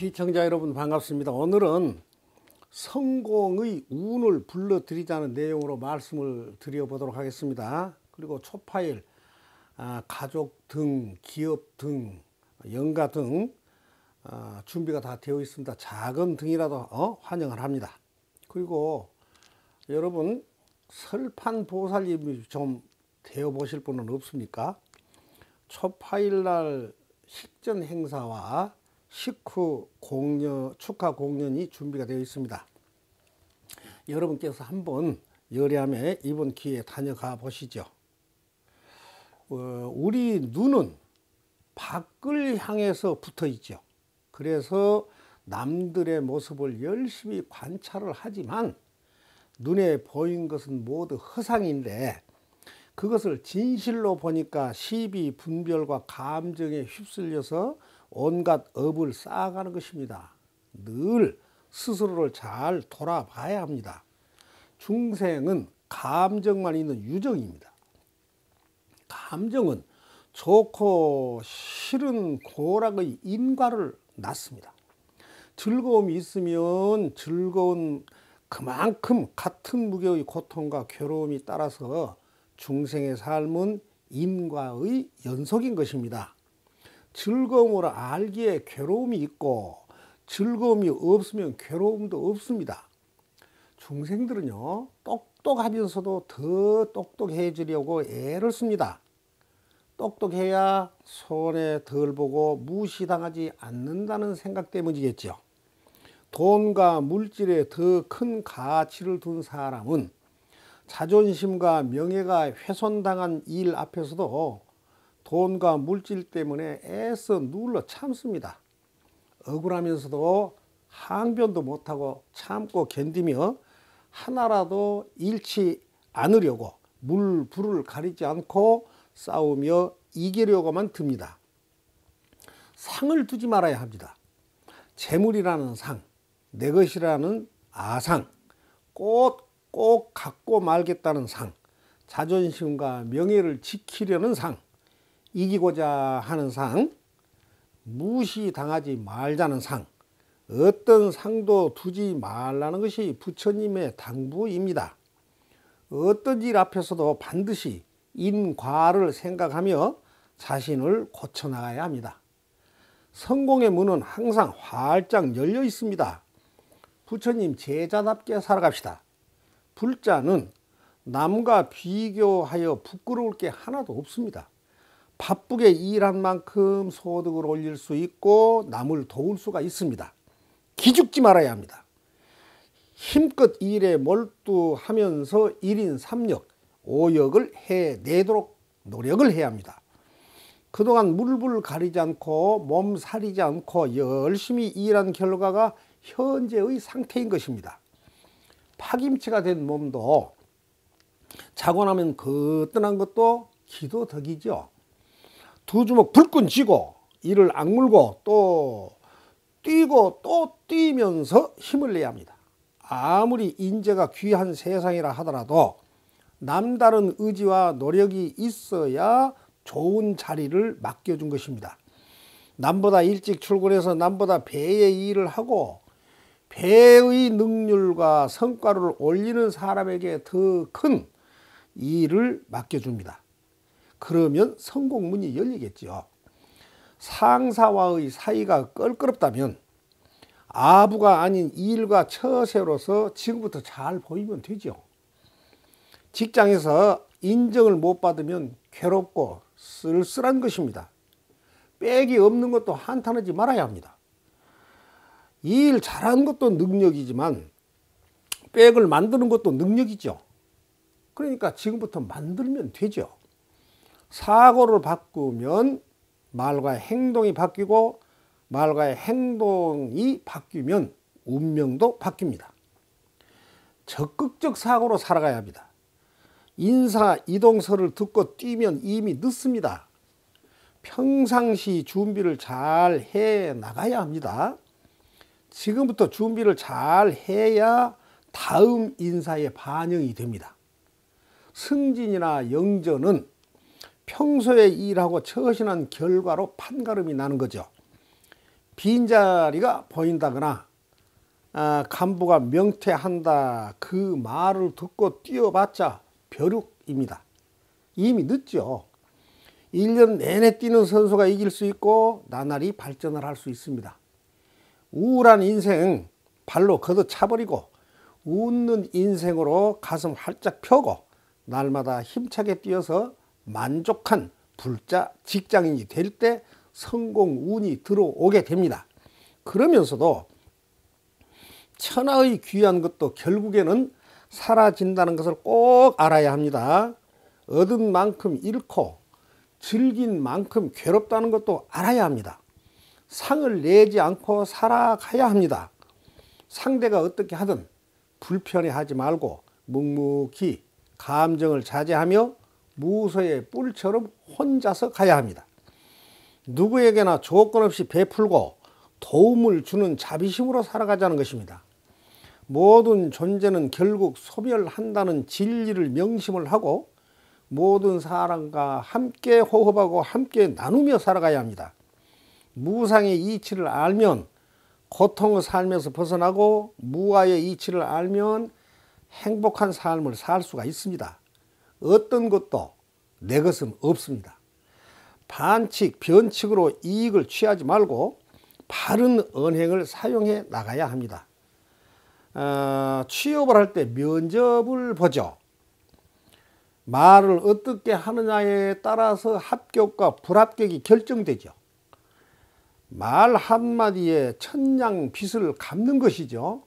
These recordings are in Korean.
시청자 여러분 반갑습니다. 오늘은 성공의 운을 불러들이자는 내용으로 말씀을 드려보도록 하겠습니다. 그리고 초파일, 아, 가족 등, 기업 등, 연가 등 아, 준비가 다 되어 있습니다. 작은 등이라도 어? 환영을 합니다. 그리고 여러분 설판 보살님이 좀 되어 보실 분은 없습니까? 초파일날 식전 행사와 식후 공연, 축하 공연이 준비가 되어 있습니다. 여러분께서 한번 열야매 이번 기회에 다녀가 보시죠. 어, 우리 눈은 밖을 향해서 붙어 있죠. 그래서 남들의 모습을 열심히 관찰을 하지만 눈에 보인 것은 모두 허상인데 그것을 진실로 보니까 시비, 분별과 감정에 휩쓸려서 온갖 업을 쌓아가는 것입니다. 늘 스스로를 잘 돌아봐야 합니다. 중생은 감정만 있는 유정입니다. 감정은 좋고 싫은 고락의 인과를 낳습니다. 즐거움이 있으면 즐거운 그만큼 같은 무게의 고통과 괴로움이 따라서 중생의 삶은 인과의 연속인 것입니다. 즐거움으로 알기에 괴로움이 있고 즐거움이 없으면 괴로움도 없습니다. 중생들은요, 똑똑하면서도 더 똑똑해지려고 애를 씁니다. 똑똑해야 손에 덜 보고 무시당하지 않는다는 생각 때문이겠죠. 돈과 물질에 더 큰 가치를 둔 사람은 자존심과 명예가 훼손당한 일 앞에서도 돈과 물질 때문에 애써 눌러 참습니다. 억울하면서도 항변도 못하고 참고 견디며 하나라도 잃지 않으려고 물, 불을 가리지 않고 싸우며 이기려고만 듭니다. 상을 두지 말아야 합니다. 재물이라는 상, 내 것이라는 아상, 꽃 꼭 갖고 말겠다는 상, 자존심과 명예를 지키려는 상, 이기고자 하는 상, 무시당하지 말자는 상, 어떤 상도 두지 말라는 것이 부처님의 당부입니다. 어떤 일 앞에서도 반드시 인과를 생각하며 자신을 고쳐나가야 합니다. 성공의 문은 항상 활짝 열려 있습니다. 부처님 제자답게 살아갑시다. 불자는 남과 비교하여 부끄러울 게 하나도 없습니다. 바쁘게 일한 만큼 소득을 올릴 수 있고 남을 도울 수가 있습니다. 기죽지 말아야 합니다. 힘껏 일에 몰두하면서 1인 3역, 5역을 해내도록 노력을 해야 합니다. 그동안 물불 가리지 않고 몸 사리지 않고 열심히 일한 결과가 현재의 상태인 것입니다. 파김치가 된 몸도 자고 나면 거뜬한 것도 기도 덕이죠. 두 주먹 불끈 쥐고 이를 악물고 또 뛰고 또 뛰면서 힘을 내야 합니다. 아무리 인재가 귀한 세상이라 하더라도 남다른 의지와 노력이 있어야 좋은 자리를 맡겨준 것입니다. 남보다 일찍 출근해서 남보다 배의 일을 하고 배의 능률과 성과를 올리는 사람에게 더 큰 일을 맡겨줍니다. 그러면 성공문이 열리겠지 상사와의 사이가 껄끄럽다면 아부가 아닌 일과 처세로서 지금부터 잘 보이면 되죠. 직장에서 인정을 못 받으면 괴롭고 쓸쓸한 것입니다. 빽이 없는 것도 한탄하지 말아야 합니다. 일 잘하는 것도 능력이지만 백을 만드는 것도 능력이죠. 그러니까 지금부터 만들면 되죠. 사고를 바꾸면 말과 행동이 바뀌고 말과 행동이 바뀌면 운명도 바뀝니다. 적극적 사고로 살아가야 합니다. 인사 이동서를 듣고 뛰면 이미 늦습니다. 평상시 준비를 잘 해 나가야 합니다. 지금부터 준비를 잘 해야 다음 인사에 반영이 됩니다. 승진이나 영전은 평소에 일하고 처신한 결과로 판가름이 나는 거죠. 빈자리가 보인다거나 아, 간부가 명퇴한다 그 말을 듣고 뛰어봤자 벼룩입니다. 이미 늦죠. 1년 내내 뛰는 선수가 이길 수 있고 나날이 발전을 할 수 있습니다. 우울한 인생 발로 걷어차버리고 웃는 인생으로 가슴 활짝 펴고 날마다 힘차게 뛰어서 만족한 불자 직장인이 될 때 성공 운이 들어오게 됩니다. 그러면서도 천하의 귀한 것도 결국에는 사라진다는 것을 꼭 알아야 합니다. 얻은 만큼 잃고 즐긴 만큼 괴롭다는 것도 알아야 합니다. 상을 내지 않고 살아가야 합니다. 상대가 어떻게 하든 불편해하지 말고 묵묵히 감정을 자제하며 무서의 뿔처럼 혼자서 가야 합니다. 누구에게나 조건 없이 베풀고 도움을 주는 자비심으로 살아가자는 것입니다. 모든 존재는 결국 소멸한다는 진리를 명심을 하고 모든 사람과 함께 호흡하고 함께 나누며 살아가야 합니다. 무상의 이치를 알면 고통의 삶에서 벗어나고 무아의 이치를 알면 행복한 삶을 살 수가 있습니다. 어떤 것도 내 것은 없습니다. 반칙, 변칙으로 이익을 취하지 말고 바른 언행을 사용해 나가야 합니다. 어, 취업을 할 때 면접을 보죠. 말을 어떻게 하느냐에 따라서 합격과 불합격이 결정되죠. 말 한마디에 천냥 빚을 갚는 것이죠.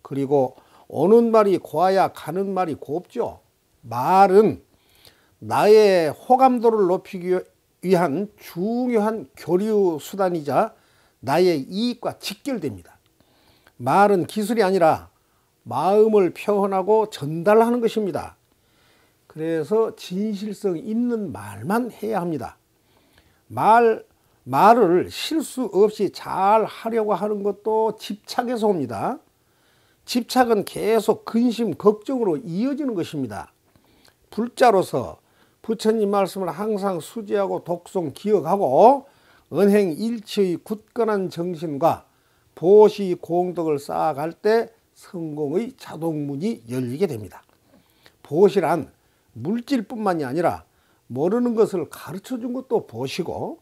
그리고 오는 말이 고와야 가는 말이 곱죠. 말은 나의 호감도를 높이기 위한 중요한 교류 수단이자 나의 이익과 직결됩니다. 말은 기술이 아니라 마음을 표현하고 전달하는 것입니다. 그래서 진실성 있는 말만 해야 합니다. 말, 말을 실수 없이 잘 하려고 하는 것도 집착에서 옵니다. 집착은 계속 근심, 걱정으로 이어지는 것입니다. 불자로서 부처님 말씀을 항상 수지하고 독송 기억하고 은행 일치의 굳건한 정신과 보시 공덕을 쌓아갈 때 성공의 자동문이 열리게 됩니다. 보시란 물질뿐만이 아니라 모르는 것을 가르쳐 준 것도 보시고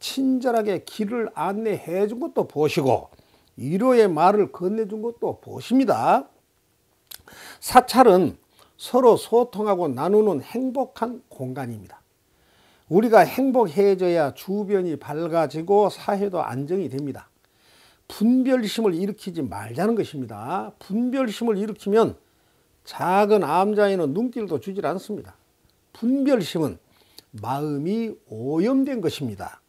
친절하게 길을 안내해 준 것도 보시고 위로의 말을 건네준 것도 보십니다. 사찰은 서로 소통하고 나누는 행복한 공간입니다. 우리가 행복해져야 주변이 밝아지고 사회도 안정이 됩니다. 분별심을 일으키지 말자는 것입니다. 분별심을 일으키면 작은 암자에는 눈길도 주질 않습니다. 분별심은 마음이 오염된 것입니다.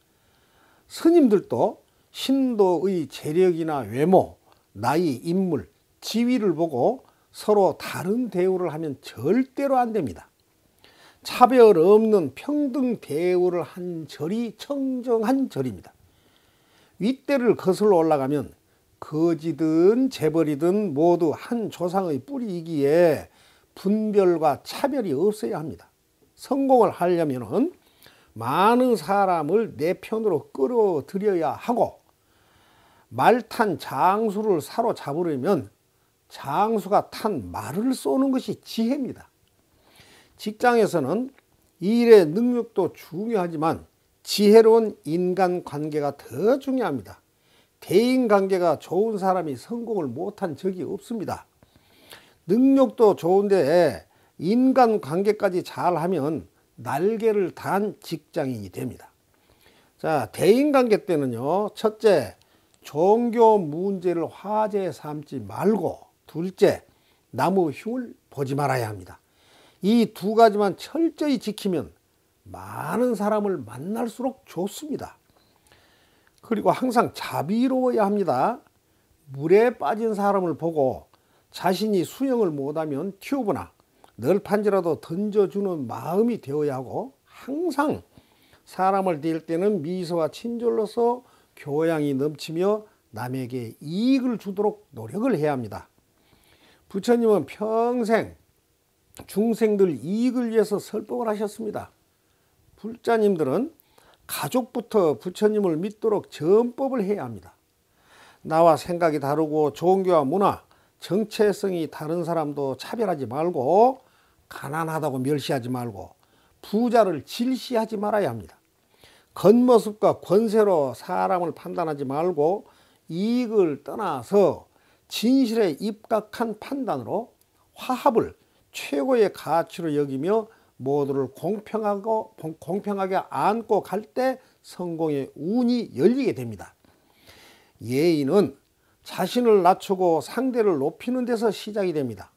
스님들도 신도의 재력이나 외모, 나이, 인물, 지위를 보고 서로 다른 대우를 하면 절대로 안 됩니다. 차별 없는 평등 대우를 한 절이 청정한 절입니다. 윗대를 거슬러 올라가면 거지든 재벌이든 모두 한 조상의 뿌리이기에 분별과 차별이 없어야 합니다. 성공을 하려면 많은 사람을 내 편으로 끌어들여야 하고 말탄 장수를 사로잡으려면 장수가 탄 말을 쏘는 것이 지혜입니다. 직장에서는 일의 능력도 중요하지만 지혜로운 인간관계가 더 중요합니다. 대인관계가 좋은 사람이 성공을 못한 적이 없습니다. 능력도 좋은데 인간관계까지 잘하면 날개를 단 직장인이 됩니다. 자 대인관계 때는요 첫째 종교 문제를 화제 삼지 말고 둘째, 나무 흉을 보지 말아야 합니다. 이 두 가지만 철저히 지키면 많은 사람을 만날수록 좋습니다. 그리고 항상 자비로워야 합니다. 물에 빠진 사람을 보고 자신이 수영을 못하면 튜브나 널판지라도 던져주는 마음이 되어야 하고 항상 사람을 대 때는 미소와 친절로서 교양이 넘치며 남에게 이익을 주도록 노력을 해야 합니다. 부처님은 평생 중생들 이익을 위해서 설법을 하셨습니다. 불자님들은 가족부터 부처님을 믿도록 전법을 해야 합니다. 나와 생각이 다르고 종교와 문화, 정체성이 다른 사람도 차별하지 말고 가난하다고 멸시하지 말고 부자를 질시하지 말아야 합니다. 겉모습과 권세로 사람을 판단하지 말고 이익을 떠나서 진실에 입각한 판단으로 화합을 최고의 가치로 여기며 모두를 공평하고 공평하게 안고 갈 때 성공의 운이 열리게 됩니다. 예의는 자신을 낮추고 상대를 높이는 데서 시작이 됩니다.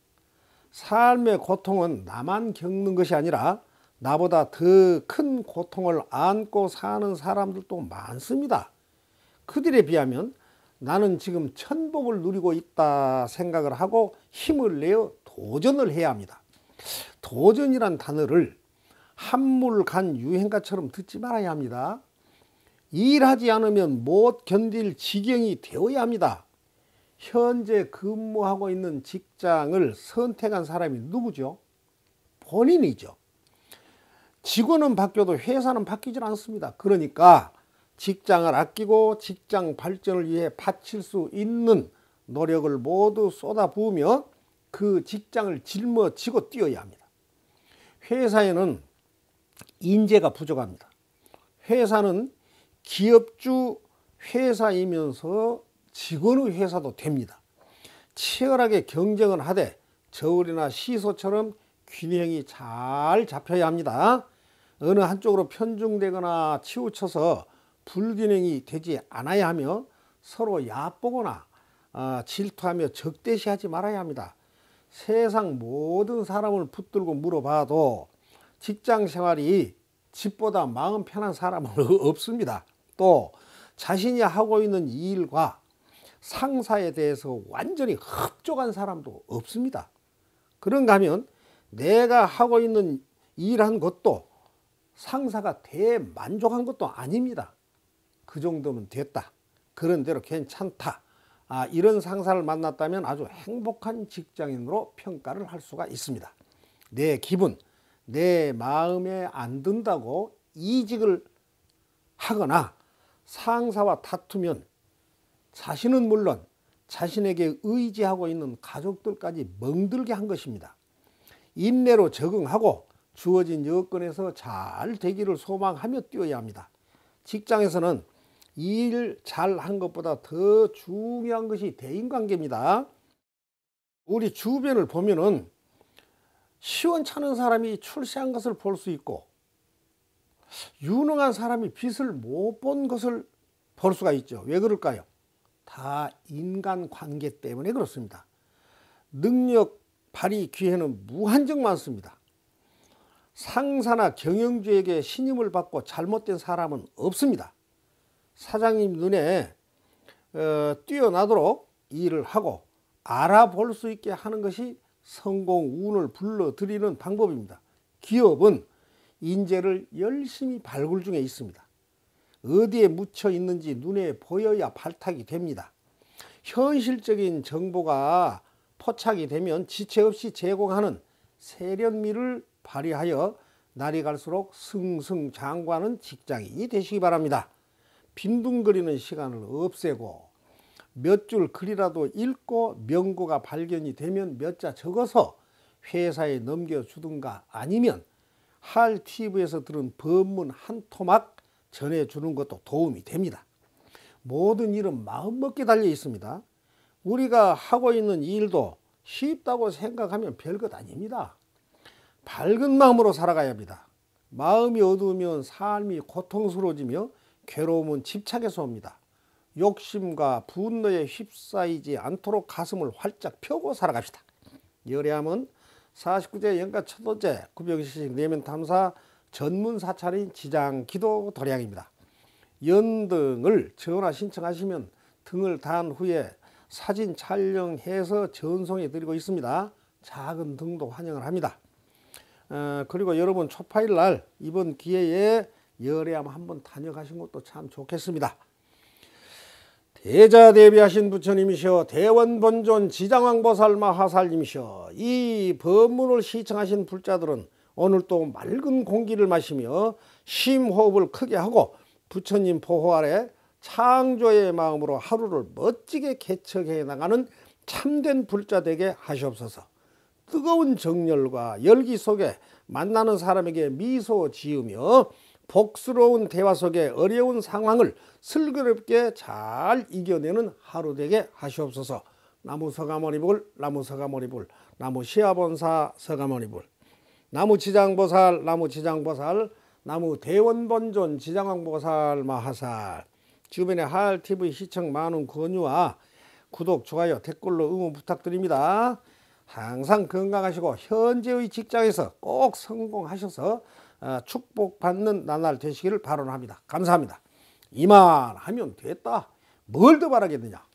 삶의 고통은 나만 겪는 것이 아니라 나보다 더 큰 고통을 안고 사는 사람들도 많습니다. 그들에 비하면 나는 지금 천복을 누리고 있다 생각을 하고 힘을 내어 도전을 해야 합니다. 도전이란 단어를 한물 간 유행가처럼 듣지 말아야 합니다. 일하지 않으면 못 견딜 지경이 되어야 합니다. 현재 근무하고 있는 직장을 선택한 사람이 누구죠? 본인이죠. 직원은 바뀌어도 회사는 바뀌질 않습니다. 그러니까 직장을 아끼고 직장 발전을 위해 바칠 수 있는 노력을 모두 쏟아부으며 그 직장을 짊어지고 뛰어야 합니다. 회사에는 인재가 부족합니다. 회사는 기업주 회사이면서 직원의 회사도 됩니다. 치열하게 경쟁을 하되 저울이나 시소처럼 균형이 잘 잡혀야 합니다. 어느 한쪽으로 편중되거나 치우쳐서 불균형이 되지 않아야 하며 서로 얕보거나 아, 질투하며 적대시하지 말아야 합니다. 세상 모든 사람을 붙들고 물어봐도 직장 생활이 집보다 마음 편한 사람은 없습니다. 또 자신이 하고 있는 일과 상사에 대해서 완전히 흡족한 사람도 없습니다. 그런가 하면 내가 하고 있는 일한 것도 상사가 대만족한 것도 아닙니다. 그 정도면 됐다. 그런 대로 괜찮다. 아, 이런 상사를 만났다면 아주 행복한 직장인으로 평가를 할 수가 있습니다. 내 기분, 내 마음에 안 든다고 이직을 하거나 상사와 다투면 자신은 물론 자신에게 의지하고 있는 가족들까지 멍들게 한 것입니다. 인내로 적응하고 주어진 여건에서 잘 되기를 소망하며 뛰어야 합니다. 직장에서는 일잘한 것보다 더 중요한 것이 대인관계입니다. 우리 주변을 보면은 시원찮은 사람이 출세한 것을 볼 수 있고 유능한 사람이 빚을 못 본 것을 볼 수가 있죠. 왜 그럴까요? 다 인간관계 때문에 그렇습니다. 능력 발휘 기회는 무한정 많습니다. 상사나 경영주에게 신임을 받고 잘못된 사람은 없습니다. 사장님 눈에 어, 뛰어나도록 일을 하고 알아볼 수 있게 하는 것이 성공 운을 불러들이는 방법입니다. 기업은 인재를 열심히 발굴 중에 있습니다. 어디에 묻혀 있는지 눈에 보여야 발탁이 됩니다. 현실적인 정보가 포착이 되면 지체 없이 제공하는 세련미를 발휘하여 날이 갈수록 승승장구하는 직장인이 되시기 바랍니다. 빈둥거리는 시간을 없애고 몇 줄 글이라도 읽고 명고가 발견이 되면 몇 자 적어서 회사에 넘겨주든가 아니면 할 TV에서 들은 법문 한 토막 전해주는 것도 도움이 됩니다. 모든 일은 마음먹기 달려 있습니다. 우리가 하고 있는 일도 쉽다고 생각하면 별것 아닙니다. 밝은 마음으로 살아가야 합니다. 마음이 어두우면 삶이 고통스러워지며 괴로움은 집착에서 옵니다. 욕심과 분노에 휩싸이지 않도록 가슴을 활짝 펴고 살아갑시다. 열애함은 49제 연가 천도제 구병시식 내면 탐사 전문 사찰인 지장 기도 도량입니다. 연등을 전화 신청하시면 등을 단 후에 사진 촬영해서 전송해 드리고 있습니다. 작은 등도 환영을 합니다. 어, 그리고 여러분 초파일 날 이번 기회에 열에 한번 다녀가신 것도 참 좋겠습니다. 대자 대비하신 부처님이시 대원본존 지장왕보살마 하살님이시이 법문을 시청하신 불자들은 오늘도 맑은 공기를 마시며 심호흡을 크게 하고 부처님 보호 아래 창조의 마음으로 하루를 멋지게 개척해 나가는 참된 불자 되게 하시옵소서 뜨거운 정열과 열기 속에 만나는 사람에게 미소 지으며 복스러운 대화 속에 어려운 상황을 슬그럽게 잘 이겨내는 하루 되게 하시옵소서 나무 서가모니불 나무 서가모니불 나무 시아본사 서가모니불 나무 지장보살 나무 지장보살 나무 대원본존 지장왕보살 마하살 주변의 하 t v 시청 많은 권유와 구독, 좋아요, 댓글로 응원 부탁드립니다. 항상 건강하시고 현재의 직장에서 꼭 성공하셔서 아, 축복받는 나날 되시기를 바라합니다. 감사합니다. 이만하면 됐다. 뭘 더 바라겠느냐.